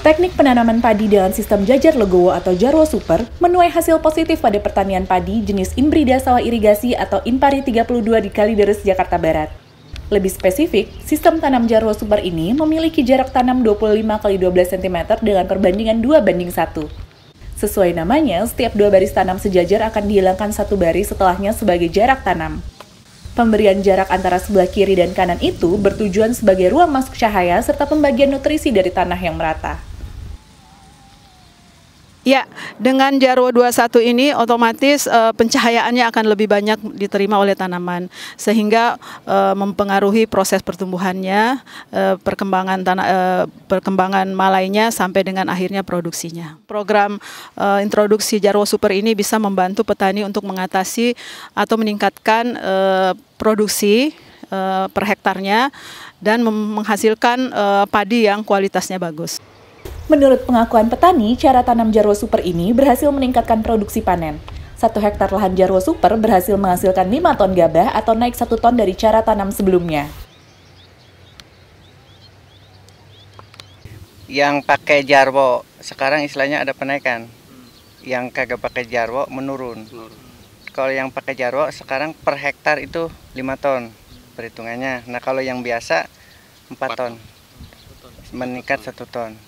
Teknik penanaman padi dengan sistem jajar legowo atau jarwo super menuai hasil positif pada pertanian padi jenis Imbrida sawah irigasi atau Impari 32 di Kalideres, Jakarta Barat. Lebih spesifik, sistem tanam jarwo super ini memiliki jarak tanam 25 x 12 cm dengan perbandingan 2 banding 1. Sesuai namanya, setiap dua baris tanam sejajar akan dihilangkan satu baris setelahnya sebagai jarak tanam. Pemberian jarak antara sebelah kiri dan kanan itu bertujuan sebagai ruang masuk cahaya serta pembagian nutrisi dari tanah yang merata. Ya, dengan Jarwo 21 ini otomatis uh, pencahayaannya akan lebih banyak diterima oleh tanaman sehingga uh, mempengaruhi proses pertumbuhannya, uh, perkembangan tanah uh, perkembangan malainya sampai dengan akhirnya produksinya. Program uh, introduksi Jarwo Super ini bisa membantu petani untuk mengatasi atau meningkatkan uh, produksi uh, per hektarnya dan menghasilkan padi yang kualitasnya bagus. Menurut pengakuan petani, cara tanam jarwo super ini berhasil meningkatkan produksi panen. Satu hektar lahan jarwo super berhasil menghasilkan 5 ton gabah atau naik satu ton dari cara tanam sebelumnya. Yang pakai jarwo sekarang istilahnya ada penaikan. Yang kagak pakai jarwo menurun. Kalau yang pakai jarwo sekarang per hektar itu 5 ton perhitungannya. Nah, kalau yang biasa 4 ton. Meningkat satu ton.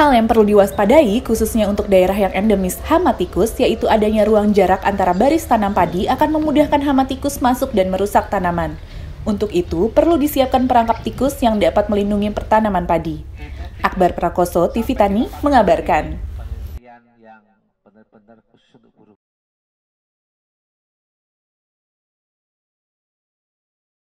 Hal yang perlu diwaspadai khususnya untuk daerah yang endemis hama tikus yaitu adanya ruang jarak antara baris tanam padi akan memudahkan hama tikus masuk dan merusak tanaman. Untuk itu, perlu disiapkan perangkap tikus yang dapat melindungi pertanaman padi. Akbar Prakoso, TV Tani, mengabarkan.